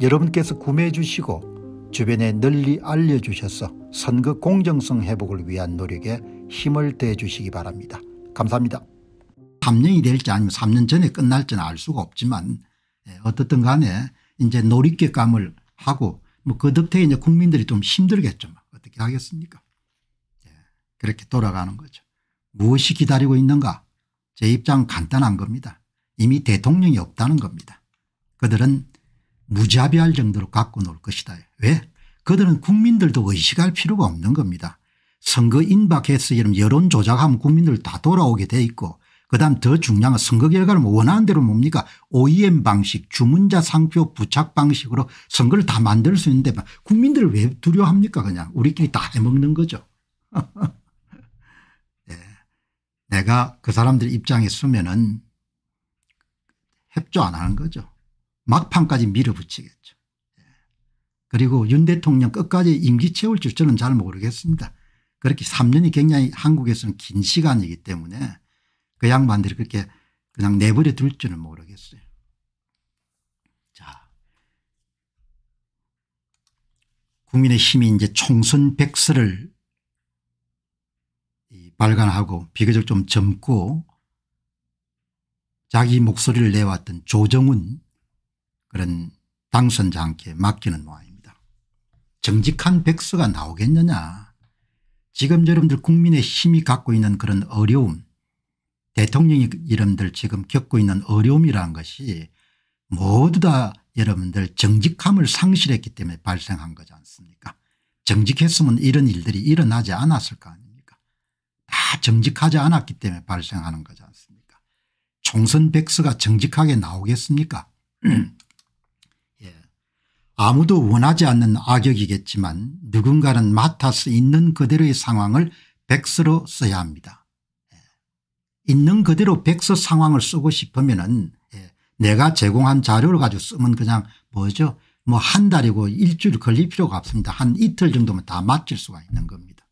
여러분께서 구매해 주시고 주변에 널리 알려주셔서 선거 공정성 회복을 위한 노력에 힘을 대해 주시기 바랍니다. 감사합니다. 3년이 될지 아니면 3년 전에 끝날지는 알 수가 없지만 예, 어떻든 간에 이제 놀이객감을 하고 뭐그 덕태에 이제 국민들이 좀 힘들겠죠. 뭐 어떻게 하겠습니까 예, 그렇게 돌아가는 거죠. 무엇이 기다리고 있는가 제 입장은 간단한 겁니다. 이미 대통령이 없다는 겁니다. 그들은 무자비할 정도로 갖고 놀 것이다. 왜? 그들은 국민들도 의식할 필요가 없는 겁니다. 선거 인박해서 이런 여론 조작하면 국민들 다 돌아오게 돼 있고 그다음 더 중요한 건 선거 결과를 원하는 대로 뭡니까 OEM 방식 주문자 상표 부착 방식으로 선거를 다 만들 수 있는데 국민들을 왜 두려워합니까 그냥 우리끼리 다 해먹는 거죠. 네. 내가 그 사람들 입장에 서면은 협조 안 하는 거죠. 막판까지 밀어붙이겠죠. 그리고 윤 대통령 끝까지 임기 채울 줄 저는 잘 모르겠습니다. 그렇게 3년이 굉장히 한국에서는 긴 시간이기 때문에 그 양반들이 그렇게 그냥 내버려 둘 줄은 모르겠어요. 자. 국민의힘이 이제 총선 백서를 발간하고 비교적 좀 젊고 자기 목소리를 내왔던 조정훈 그런 당선자한테 맡기는 모양입니다. 정직한 백서가 나오겠느냐 지금 여러분들 국민의 힘이 갖고 있는 그런 어려움 대통령이 여러분들 지금 겪고 있는 어려움이라는 것이 모두 다 여러분들 정직함을 상실했기 때문에 발생한 거지 않습니까 정직했으면 이런 일들이 일어나지 않았을 거 아닙니까 다 정직하지 않았기 때문에 발생하는 거지 않습니까 총선 백서가 정직하게 나오겠습니까 아무도 원하지 않는 악역이겠지만 누군가는 맡아 있는 그대로의 상황을 백서로 써야 합니다. 예. 있는 그대로 백서 상황을 쓰고 싶으면 은 예, 내가 제공한 자료를 가지고 쓰면 그냥 뭐죠 뭐 한 달이고 일주일 걸릴 필요가 없습니다. 한 이틀 정도면 다 맡길 수가 있는 겁니다.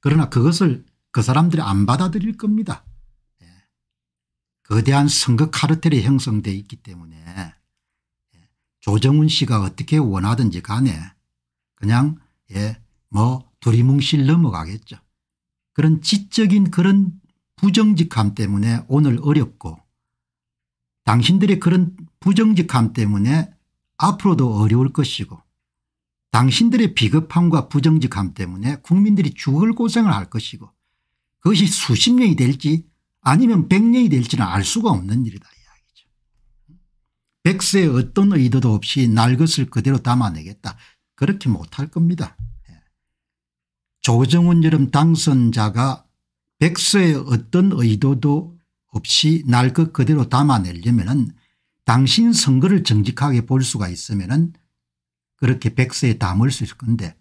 그러나 그것을 그 사람들이 안 받아들일 겁니다. 예. 거대한 선거 카르텔이 형성되어 있기 때문에 조정훈 씨가 어떻게 원하든지 간에 그냥 예뭐 두리뭉실 넘어가겠죠. 그런 지적인 그런 부정직함 때문에 오늘 어렵고 당신들의 그런 부정직함 때문에 앞으로도 어려울 것이고 당신들의 비겁함과 부정직함 때문에 국민들이 죽을 고생을 할 것이고 그것이 수십 년이 될지 아니면 백 년이 될지는 알 수가 없는 일이다. 백세의 어떤 의도도 없이 날 것을 그대로 담아내겠다. 그렇게 못할 겁니다. 예. 조정훈 여름 당선자가 백서의 어떤 의도도 없이 날것 그대로 담아내려면 당신 선거를 정직하게 볼 수가 있으면 그렇게 백서에 담을 수 있을 건데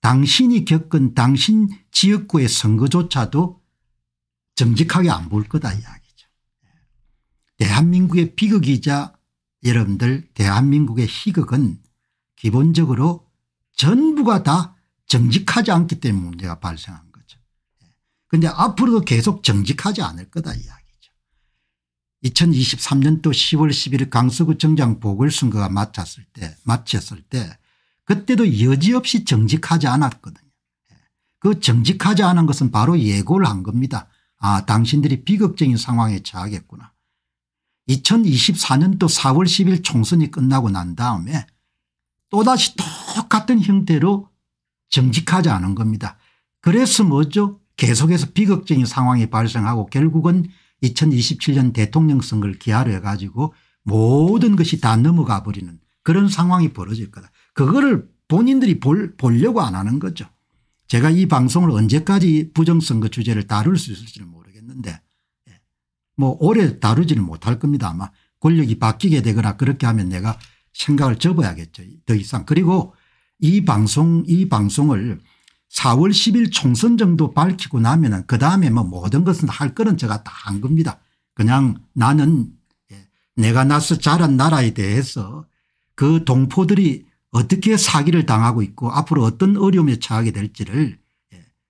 당신이 겪은 당신 지역구의 선거조차도 정직하게 안 볼 거다 이야기죠. 예. 대한민국의 비극이자 여러분들 대한민국의 희극은 기본적으로 전부가 다 정직하지 않기 때문에 문제가 발생한 거죠. 그런데 앞으로도 계속 정직하지 않을 거다 이야기죠. 2023년도 10월 11일 강서구청장 보궐선거가 마쳤을 때, 마쳤을 때 그때도 여지없이 정직하지 않았거든요. 그 정직하지 않은 것은 바로 예고를 한 겁니다. 아 당신들이 비극적인 상황에 처하겠구나. 2024년도 4월 10일 총선이 끝나고 난 다음에 또다시 똑같은 형태로 정직하지 않은 겁니다. 그래서 뭐죠 계속해서 비극적인 상황이 발생하고 결국은 2027년 대통령 선거를 기하로 해가지고 모든 것이 다 넘어가 버리는 그런 상황이 벌어질 거다. 그거를 본인들이 볼, 보려고 안 하는 거죠. 제가 이 방송을 언제까지 부정선거 주제를 다룰 수 있을지는 모르겠는데 뭐 오래 다루지는 못할 겁니다 아마 권력이 바뀌게 되거나 그렇게 하면 내가 생각을 접어야겠죠 더 이상 그리고 이 방송 이 방송을 4월 10일 총선 정도 밝히고 나면은 그 다음에 뭐 모든 것은 할 거는 제가 다 한 겁니다 그냥 나는 예, 내가 나서 자란 나라에 대해서 그 동포들이 어떻게 사기를 당하고 있고 앞으로 어떤 어려움에 처하게 될지를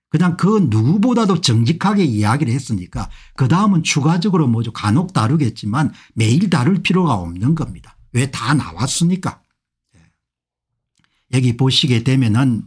그냥 그 누구보다도 정직하게 이야기를 했으니까 그 다음은 추가적으로 뭐죠 간혹 다루겠지만 매일 다룰 필요가 없는 겁니다. 왜 다나왔습니까 예. 여기 보시게 되면은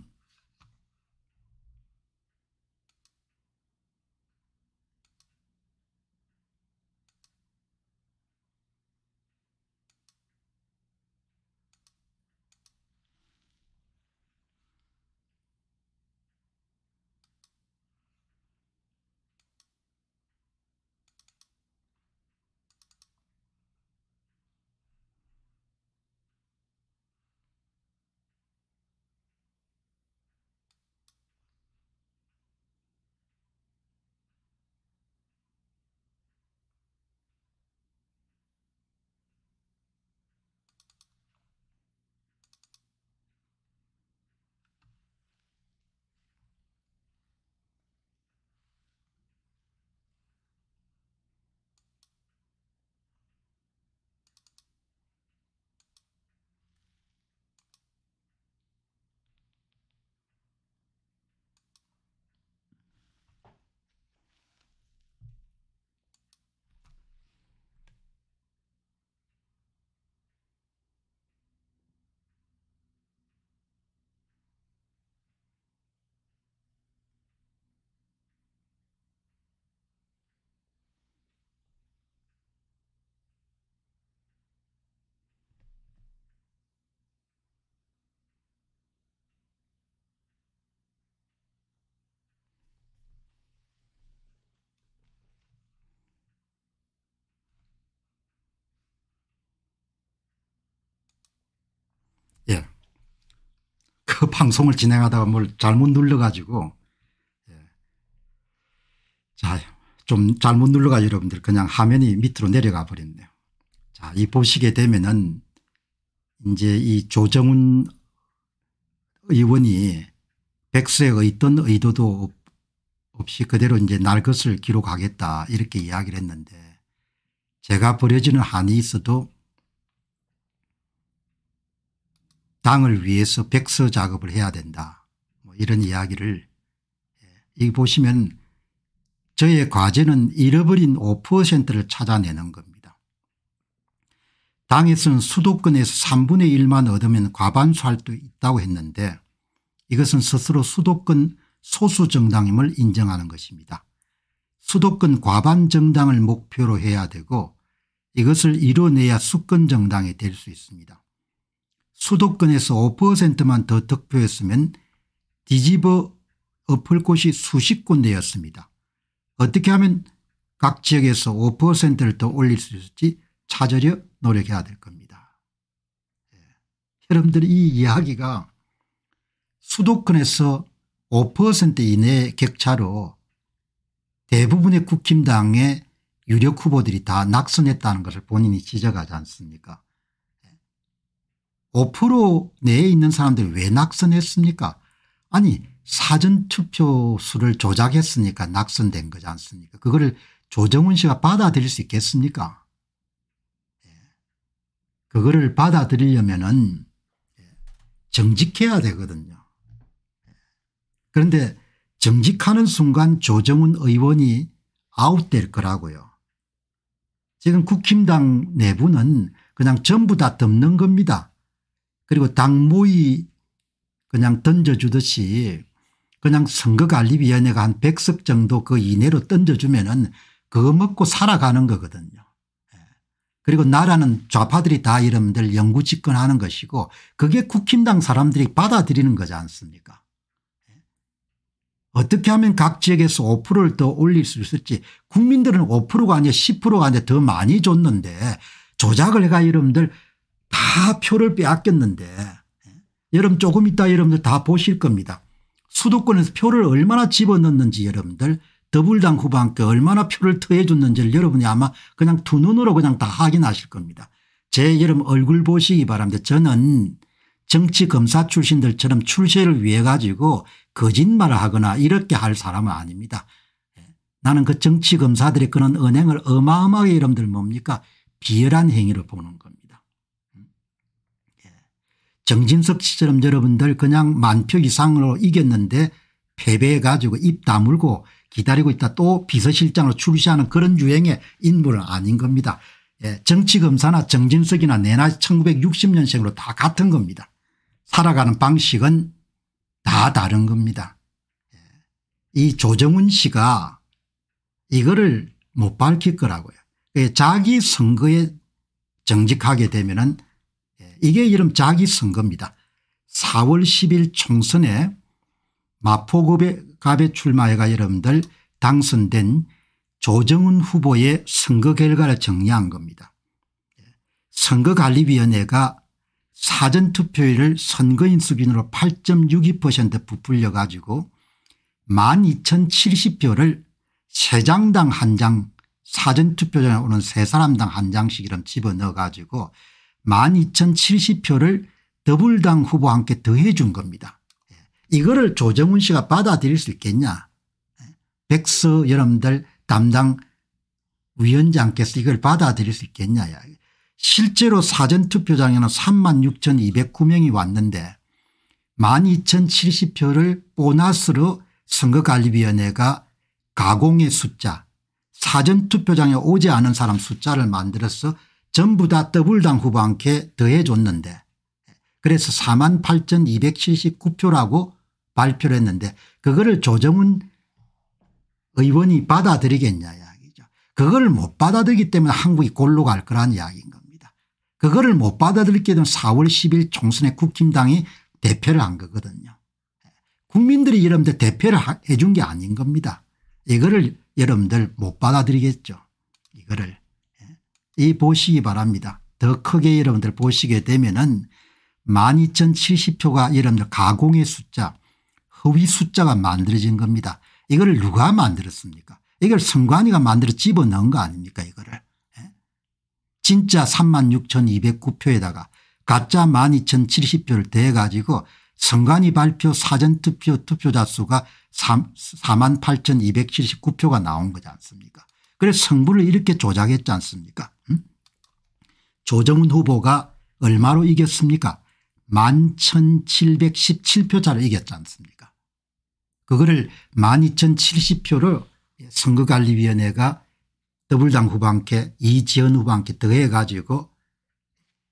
그 방송을 진행하다가 뭘 잘못 눌러가지고 예. 자좀 잘못 눌러가 여러분들 그냥 화면이 밑으로 내려가 버렸네요. 자이 보시게 되면은 이제 이 조정훈 의원이 백수에 있던 의도도 없이 그대로 이제 날 것을 기록하겠다 이렇게 이야기를 했는데 제가 버려지는 한이 있어도 당을 위해서 백서 작업을 해야 된다. 뭐 이런 이야기를 여 예, 보시면 저의 과제는 잃어버린 5%를 찾아내는 겁니다. 당에서는 수도권에서 3분의 1만 얻으면 과반수할 수 있다고 했는데 이것은 스스로 수도권 소수 정당임을 인정하는 것입니다. 수도권 과반 정당을 목표로 해야 되고 이것을 이뤄내야 수권 정당이 될 수 있습니다. 수도권에서 5%만 더 득표했으면 뒤집어 엎을 곳이 수십 군데였습니다. 어떻게 하면 각 지역에서 5%를 더 올릴 수 있을지 찾으려 노력해야 될 겁니다. 예. 여러분들 이 이야기가 수도권에서 5% 이내의 격차로 대부분의 국힘당의 유력 후보들이 다 낙선했다는 것을 본인이 지적하지 않습니까 5% 내에 있는 사람들이 왜 낙선했습니까 아니 사전투표 수를 조작했으니까 낙선된 거지 않습니까 그거를 조정훈 씨가 받아들일 수 있겠습니까 예. 그거를 받아들이려면 은 예, 정직해야 되거든요 예. 그런데 정직하는 순간 조정훈 의원이 아웃될 거라고요. 지금 국힘당 내부는 그냥 전부 다 덮는 겁니다. 그리고 당무위 그냥 던져주듯이 그냥 선거관리위원회가 한 100석 정도 그 이내로 던져주면은 그거 먹고 살아가는 거거든요. 예. 그리고 나라는 좌파들이 다 이름들 영구 집권하는 것이고 그게 국힘당 사람들이 받아들이는 거지 않습니까 예. 어떻게 하면 각 지역에서 5%를 더 올릴 수 있을지 국민들은 5%가 아니라 10%가 아니라 더 많이 줬는데 조작을 해가 이름들 다 표를 빼앗겼는데 예? 여러분 조금 있다 여러분들 다 보실 겁니다. 수도권에서 표를 얼마나 집어넣는지 여러분들 더불당 후보한테 얼마나 표를 터해줬는지를 여러분이 아마 그냥 두 눈으로 그냥 다 확인하실 겁니다. 제 여러분 얼굴 보시기 바랍니다. 저는 정치 검사 출신들처럼 출세를 위해 가지고 거짓말을 하거나 이렇게 할 사람은 아닙니다. 예? 나는 그 정치 검사들이 끄는 은행을 어마어마하게 여러분들 뭡니까 비열한 행위를 보는 겁니다. 정진석 씨처럼 여러분들 그냥 만표 이상으로 이겼는데 패배해 가지고 입 다물고 기다리고 있다 또 비서실장으로 출시하는 그런 유행의 인물은 아닌 겁니다. 예, 정치검사나 정진석이나 내나 1960년생으로 다 같은 겁니다. 살아가는 방식은 다 다른 겁니다. 예, 이 조정훈 씨가 이거를 못 밝힐 거라고요. 예, 자기 선거에 정직하게 되면 은 이게 이름 자기 선거입니다. 4월 10일 총선에 마포갑에 출마해가 여러분들 당선된 조정훈 후보의 선거 결과를 정리한 겁니다. 선거관리위원회가 사전투표율을 선거인 수준으로 8.62% 부풀려 가지고 12,070표를 세장당 한 장 사전투표장에 오는 세사람당 한 장씩 이런 집어넣어 가지고 12,070표를 더불당 후보와 함께 더해 준 겁니다. 예. 이거를 조정훈 씨가 받아들일 수 있겠냐 예. 백서 여러분들 담당 위원장께서 이걸 받아들일 수 있겠냐 실제로 사전투표장에는 36,209명이 왔는데 12,070표를 보너스로 선거관리위원회가 가공의 숫자 사전투표장에 오지 않은 사람 숫자를 만들어서 전부 다 더블당 후반께 더해줬는데 그래서 4만 8,279표라고 발표를 했는데 그거를 조정훈 의원이 받아들이겠냐 이야기죠. 그거를못 받아들이기 때문에 한국이 골로 갈 거란 이야기인 겁니다. 그거를 못 받아들이게 된 4월 10일 총선에 국힘당이 대표를 한 거거든요. 국민들이 여러분들 대표를 해준 게 아닌 겁니다. 이거를 여러분들 못 받아들이겠죠. 이거를. 이 보시기 바랍니다. 더 크게 여러분들 보시게 되면은 12070표가 여러분들 가공의 숫자 허위 숫자가 만들어진 겁니다. 이걸 누가 만들었습니까 이걸 선관위가 만들어 집어넣은 거 아닙니까 이거를. 예? 진짜 36,209표에다가 가짜 12,070표를 대가지고 선관위 발표 사전투표 투표자 수가 48,279표가 나온 거지 않습니까 그래서 승부를 이렇게 조작했지 않습니까 음? 조정훈 후보가 얼마로 이겼습니까 11,717표차를 이겼지 않습니까 그거를 12,070표를 선거관리위원회가 더불당 후반께 이지연 후반께 더해 가지고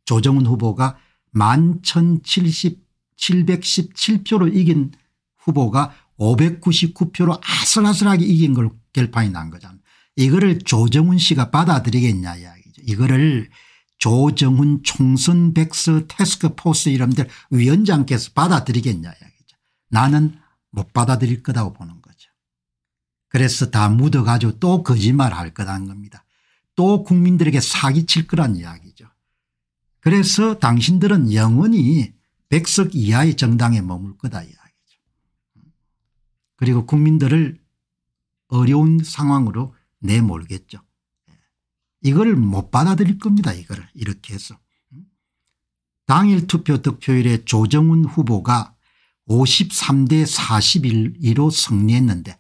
조정훈 후보가 11,717표로 이긴 후보가 599표로 아슬아슬하게 이긴 걸 결판이 난 거잖아요. 이거를 조정훈 씨가 받아들이겠냐 이야기죠. 이거를 조정훈 총선 백서 테스크포스 이런들 위원장께서 받아들이겠냐 이야기죠. 나는 못 받아들일 거다고 보는 거죠. 그래서 다 묻어가지고 또 거짓말할 거라는 겁니다. 또 국민들에게 사기칠 거란 이야기죠. 그래서 당신들은 영원히 백석 이하의 정당에 머물 거다 이야기죠. 그리고 국민들을 어려운 상황으로 내몰겠죠. 이걸 못 받아들일 겁니다. 이거 이렇게 해서. 당일 투표 득표율에 조정훈 후보가 53대 41로 승리했는데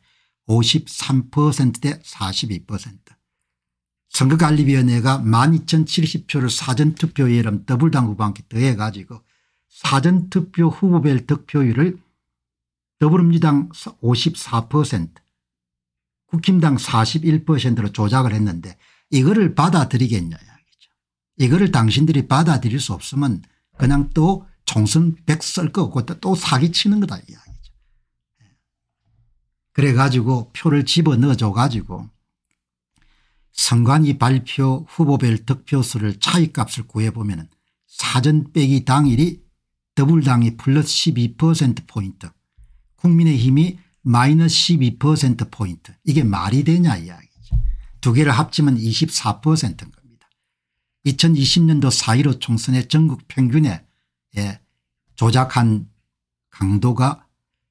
53%대 42% 선거관리위원회가 12,070표를 사전투표에 이 더블당 후보한테 더해가지고 사전투표 후보별 득표율을 더불어민주당 54% 국힘당 41%로 조작을 했는데 이거를 받아들이겠냐 이야기죠. 이거를 당신들이 받아들일 수 없으면 그냥 또 총선 1 0거 없고 또 사기치는 거다 이야기죠. 예. 그래 가지고 표를 집어넣어 줘 가지고 선관위 발표 후보별 득표수를 차이값을 구해보면 사전 빼기 당일이 더블당이 플러스 12%포인트 국민의힘이 마이너스 12%포인트 이게 말이 되냐 이야기죠. 두 개를 합치면 24%인 겁니다. 2020년도 4.15 총선의 전국 평균에 예, 조작한 강도가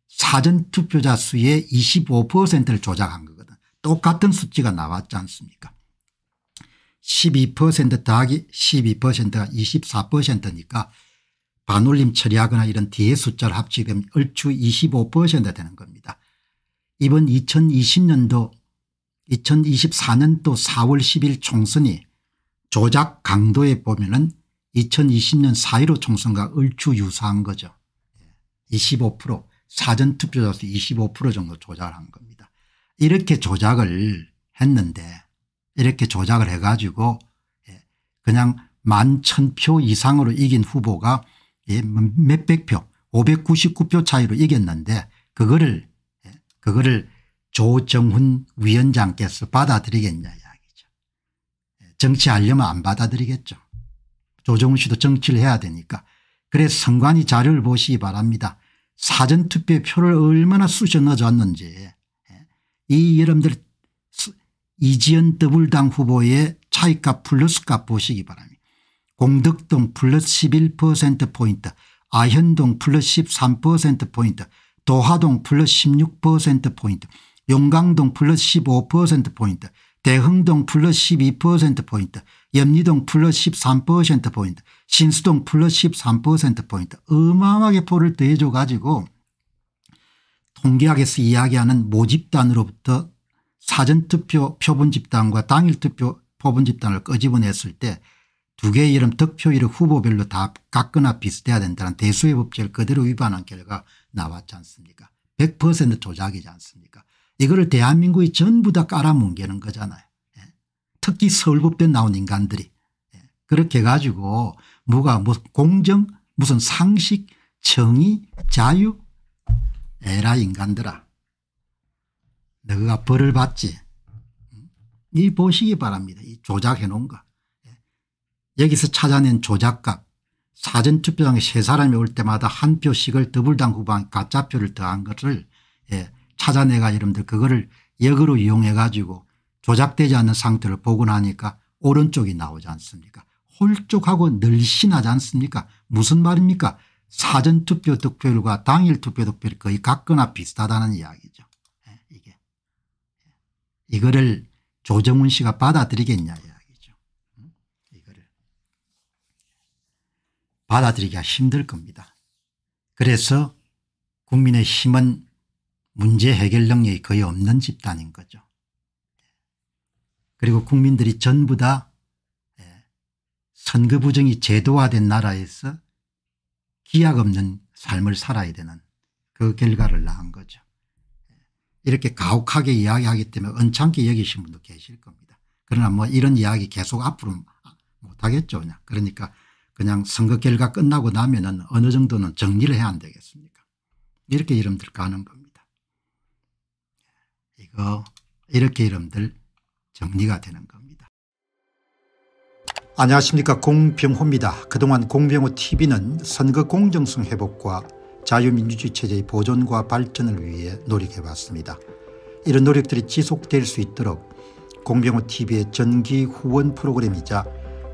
사전투표자 수의 25%를 조작한 거거든 똑같은 수치가 나왔지 않습니까 12% 더하기 12%가 24%니까 반올림 처리하거나 이런 뒤에 숫자를 합치면 얼추 25% 되는 겁니다. 이번 2020년도 2024년도 4월 10일 총선이 조작 강도에 보면은 2020년 4.15 총선과 얼추 유사한 거죠. 25%사전투표자서25% 예, 정도 조작한 겁니다. 이렇게 조작을 했는데 이렇게 조작을 해가지고 예, 그냥 만 천 표 이상으로 이긴 후보가 예, 몇백 표 599표 차이로 이겼는데 그거를 그거를 조정훈 위원장께서 받아들이겠냐 이야기죠. 정치하려면 안 받아들이겠죠. 조정훈 씨도 정치를 해야 되니까. 그래서 선관위 자료를 보시기 바랍니다. 사전투표에 표를 얼마나 쑤셔 넣어줬는지 이 여러분들 이지연 더블당 후보의 차이값 플러스값 보시기 바랍니다. 공덕동 플러스 11%포인트 아현동 플러스 13%포인트 도화동 플러스 16%포인트 용강동 플러스 15%포인트 대흥동 플러스 12%포인트 염리동 플러스 13%포인트 신수동 플러스 13%포인트 어마어마하게 포를 더해줘 가지고 통계학에서 이야기하는 모집단으로부터 사전투표 표본집단과 당일투표 표본집단을 끄집어냈을 때두 개의 이름 득표 이름 후보별로 다 같거나 비슷해야 된다는 대수의 법칙을 그대로 위반한 결과 나왔지 않습니까 100% 조작이지 않습니까 이거를 대한민국이 전부 다 깔아뭉개는 거잖아요. 예. 특히 서울법대 나온 인간들이. 예. 그렇게 가지고 뭐가 뭐 공정 무슨 상식 정의 자유 에라 인간들아 너가 벌을 받지. 이 보시기 바랍니다. 이 조작해 놓은 거. 여기서 찾아낸 조작값 사전투표장에 세 사람이 올 때마다 한 표씩을 더블당 후반 가짜표를 더한 것을 예, 찾아내가 여러분들 그거를 역으로 이용해 가지고 조작되지 않는 상태를 보고 나니까 오른쪽이 나오지 않습니까 홀쭉하고 늘씬하지 않습니까 무슨 말입니까 사전투표 득표율과 당일 투표 득표율이 거의 같거나 비슷하다는 이야기죠 예, 이게 예. 이거를 조정훈 씨가 받아들이겠냐 받아들이기가 힘들 겁니다. 그래서 국민의 힘은 문제 해결 능력이 거의 없는 집단인 거죠. 그리고 국민들이 전부 다 예, 선거 부정이 제도화된 나라에서 기약 없는 삶을 살아야 되는 그 결과를 낳은 거죠. 예, 이렇게 가혹하게 이야기하기 때문에 언짢게 여기신 분도 계실 겁니다. 그러나 뭐 이런 이야기 계속 앞으로 못하겠죠. 그냥. 그러니까 그냥 선거 결과 끝나고 나면은 어느 정도는 정리를 해야 안 되겠습니까 이렇게 이름들 까는 겁니다. 이거 이렇게 이름들 정리가 되는 겁니다. 안녕하십니까 공병호입니다. 그동안 공병호 tv는 선거 공정성 회복과 자유민주주의 체제의 보존과 발전을 위해 노력해왔습니다. 이런 노력들이 지속될 수 있도록 공병호 tv의 전기 후원 프로그램이자